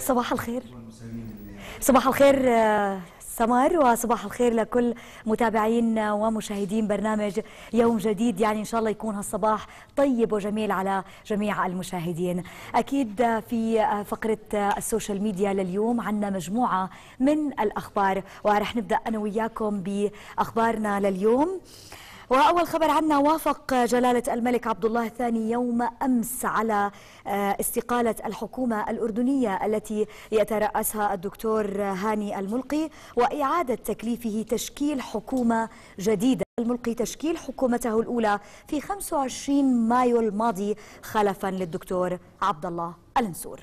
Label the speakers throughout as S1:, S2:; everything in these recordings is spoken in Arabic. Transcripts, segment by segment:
S1: صباح الخير صباح الخير سمر وصباح الخير لكل متابعين ومشاهدين برنامج يوم جديد يعني إن شاء الله يكون هالصباح طيب وجميل على جميع المشاهدين أكيد في فقرة السوشيال ميديا لليوم عنا مجموعة من الأخبار ورح نبدأ أنا وياكم بأخبارنا لليوم وأول خبر عنا وافق جلالة الملك عبد الله الثاني يوم أمس على آه، استقالة الحكومة الأردنية التي يترأسها الدكتور هاني الملقي وإعادة تكليفه تشكيل حكومة جديدة الملقي تشكيل حكومته الأولى في 25 مايو الماضي خلفا للدكتور عبد الله النسور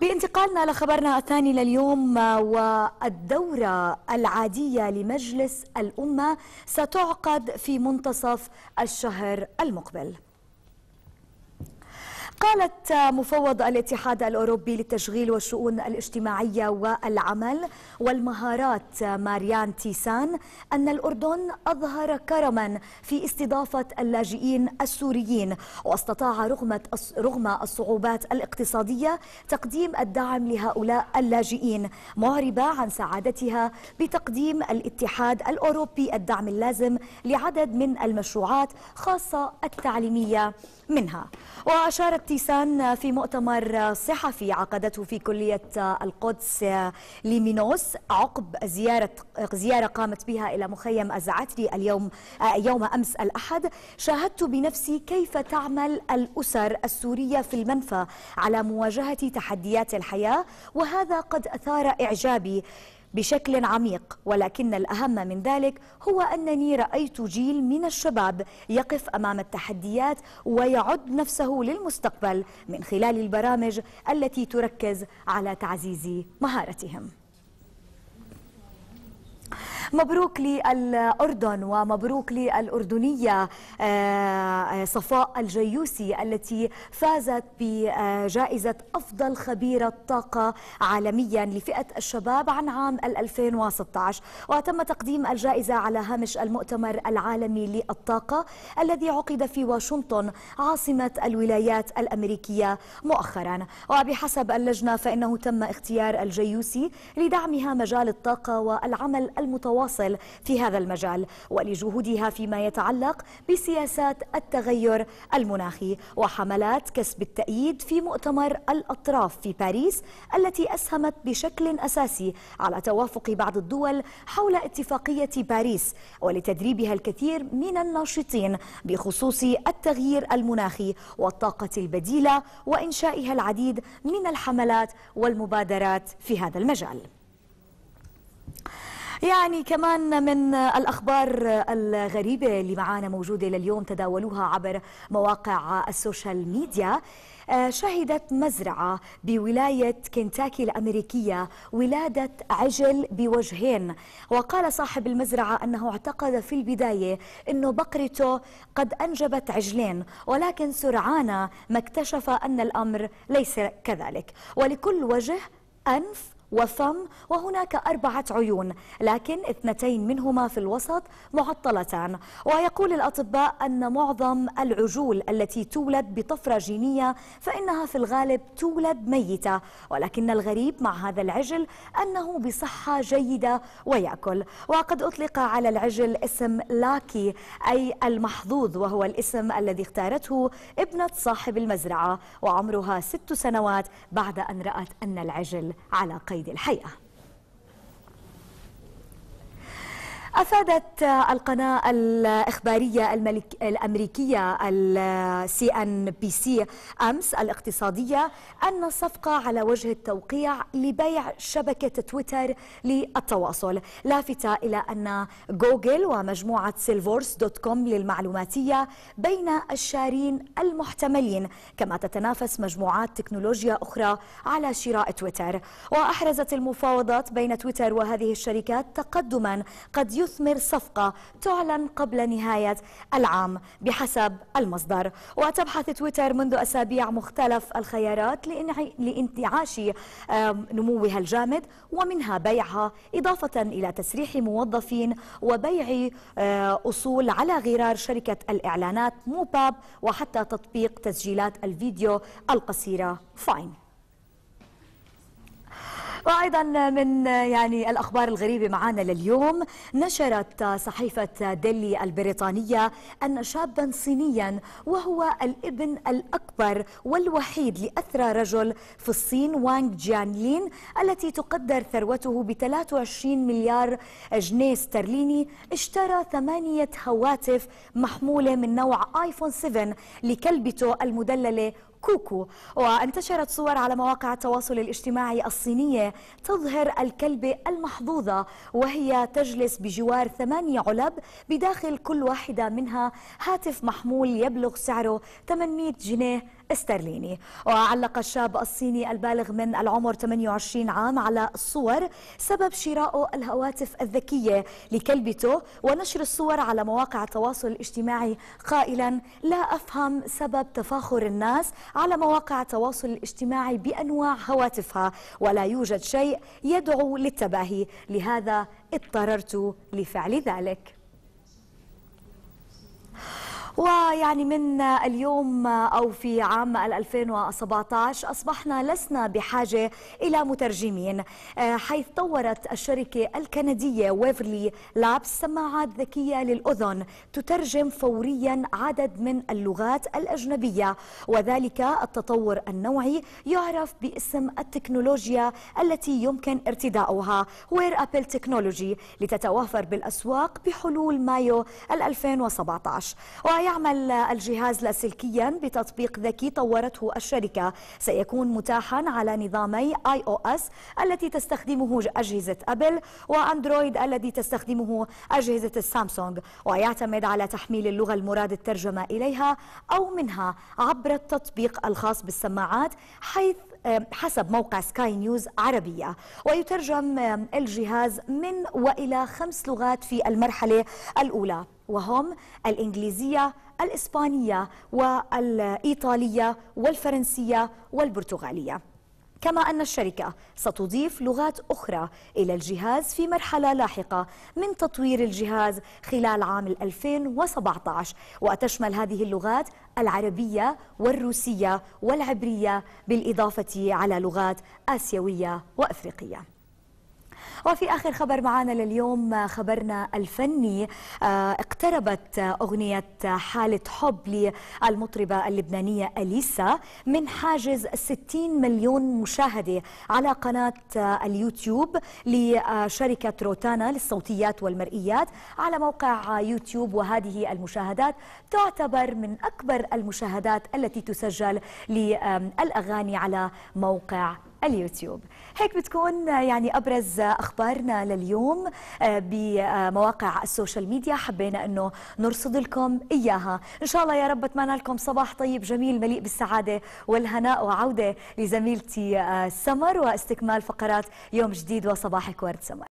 S1: بانتقالنا لخبرنا الثاني لليوم والدورة العادية لمجلس الأمة ستعقد في منتصف الشهر المقبل قالت مفوض الاتحاد الأوروبي للتشغيل والشؤون الاجتماعية والعمل والمهارات ماريان تيسان أن الأردن أظهر كرما في استضافة اللاجئين السوريين واستطاع رغم الصعوبات الاقتصادية تقديم الدعم لهؤلاء اللاجئين معربة عن سعادتها بتقديم الاتحاد الأوروبي الدعم اللازم لعدد من المشروعات خاصة التعليمية منها وأشارت ابتسان في مؤتمر صحفي عقدته في كلية القدس لمينوس عقب زيارة زيارة قامت بها إلى مخيم أزعتري اليوم يوم أمس الأحد شاهدت بنفسي كيف تعمل الأسر السورية في المنفى على مواجهة تحديات الحياة وهذا قد أثار إعجابي بشكل عميق ولكن الأهم من ذلك هو أنني رأيت جيل من الشباب يقف أمام التحديات ويعد نفسه للمستقبل من خلال البرامج التي تركز على تعزيز مهارتهم مبروك للأردن ومبروك للأردنية آه، صفاء الجيوسي التي فازت بجائزة أفضل خبيرة طاقة عالميا لفئة الشباب عن عام 2016 وتم تقديم الجائزة على هامش المؤتمر العالمي للطاقة الذي عقد في واشنطن عاصمة الولايات الأمريكية مؤخرا وبحسب اللجنة فإنه تم اختيار الجيوسي لدعمها مجال الطاقة والعمل المتوسط الفواصل في هذا المجال ولجهودها فيما يتعلق بسياسات التغير المناخي وحملات كسب التأييد في مؤتمر الأطراف في باريس التي أسهمت بشكل أساسي على توافق بعض الدول حول اتفاقية باريس ولتدريبها الكثير من الناشطين بخصوص التغيير المناخي والطاقة البديلة وإنشائها العديد من الحملات والمبادرات في هذا المجال يعني كمان من الأخبار الغريبة اللي معانا موجودة لليوم تداولوها عبر مواقع السوشيال ميديا آه، شهدت مزرعة بولاية كنتاكي الأمريكية ولادة عجل بوجهين وقال صاحب المزرعة أنه اعتقد في البداية أنه بقرته قد أنجبت عجلين ولكن سرعان ما اكتشف أن الأمر ليس كذلك ولكل وجه أنف وفم وهناك أربعة عيون لكن اثنتين منهما في الوسط معطلتان ويقول الأطباء أن معظم العجول التي تولد بطفرة جينية فإنها في الغالب تولد ميتة ولكن الغريب مع هذا العجل أنه بصحة جيدة ويأكل وقد أطلق على العجل اسم لاكي أي المحظوظ وهو الاسم الذي اختارته ابنة صاحب المزرعة وعمرها ست سنوات بعد أن رأت أن العجل على قيد الحقيقه أفادت القناة الإخبارية الملك الأمريكية السي أن بي سي أمس الاقتصادية أن الصفقة على وجه التوقيع لبيع شبكة تويتر للتواصل لافتة إلى أن جوجل ومجموعة سيلفورس دوت كوم للمعلوماتية بين الشارين المحتملين كما تتنافس مجموعات تكنولوجيا أخرى على شراء تويتر وأحرزت المفاوضات بين تويتر وهذه الشركات تقدما قد يثمر صفقة تعلن قبل نهاية العام بحسب المصدر وتبحث تويتر منذ أسابيع مختلف الخيارات لانتعاش نموها الجامد ومنها بيعها إضافة إلى تسريح موظفين وبيع آه، أصول على غرار شركة الإعلانات موباب وحتى تطبيق تسجيلات الفيديو القصيرة فاين وأيضا من يعني الأخبار الغريبة معنا لليوم نشرت صحيفة ديلي البريطانية أن شابا صينيا وهو الابن الأكبر والوحيد لأثرى رجل في الصين وانغ لين التي تقدر ثروته ب 23 مليار جنيه استرليني اشترى ثمانية هواتف محمولة من نوع آيفون 7 لكلبته المدللة كوكو وانتشرت صور على مواقع التواصل الاجتماعي الصينية تظهر الكلبة المحظوظة وهي تجلس بجوار ثمانية علب بداخل كل واحدة منها هاتف محمول يبلغ سعره 800 جنيه استرليني وعلق الشاب الصيني البالغ من العمر 28 عام على الصور سبب شراء الهواتف الذكية لكلبته ونشر الصور على مواقع التواصل الاجتماعي قائلا لا أفهم سبب تفاخر الناس على مواقع التواصل الاجتماعي بأنواع هواتفها ولا يوجد شيء يدعو للتباهي لهذا اضطررت لفعل ذلك ويعني من اليوم أو في عام 2017 أصبحنا لسنا بحاجة إلى مترجمين آه، حيث طورت الشركة الكندية ويفرلي لابس سماعات ذكية للأذن تترجم فوريا عدد من اللغات الأجنبية وذلك التطور النوعي يعرف باسم التكنولوجيا التي يمكن ارتداؤها وير أبل تكنولوجي لتتوافر بالأسواق بحلول مايو 2017 وهي يعمل الجهاز لاسلكيا بتطبيق ذكي طورته الشركة سيكون متاحا على نظامي اي او اس التي تستخدمه أجهزة أبل وأندرويد الذي تستخدمه أجهزة السامسونج ويعتمد على تحميل اللغة المراد الترجمة إليها أو منها عبر التطبيق الخاص بالسماعات حيث آه، حسب موقع سكاي نيوز عربية ويترجم آه، الجهاز من وإلى خمس لغات في المرحلة الأولى وهم الإنجليزية الإسبانية والإيطالية والفرنسية والبرتغالية كما أن الشركة ستضيف لغات أخرى إلى الجهاز في مرحلة لاحقة من تطوير الجهاز خلال عام 2017 وتشمل هذه اللغات العربية والروسية والعبرية بالإضافة على لغات آسيوية وأفريقية وفي آخر خبر معنا لليوم خبرنا الفني آه، اقتربت أغنية حالة حب للمطربة اللبنانية أليسا من حاجز 60 مليون مشاهدة على قناة آه، اليوتيوب لشركة روتانا للصوتيات والمرئيات على موقع آه، يوتيوب وهذه المشاهدات تعتبر من أكبر المشاهدات التي تسجل للأغاني على موقع اليوتيوب هيك بتكون يعني أبرز أخبارنا لليوم آه، بمواقع السوشيال ميديا حبينا أنه نرصد لكم إياها إن شاء الله يا رب أتمنى لكم صباح طيب جميل مليء بالسعادة والهناء وعودة لزميلتي آه، سمر واستكمال فقرات يوم جديد وصباحك ورد سمر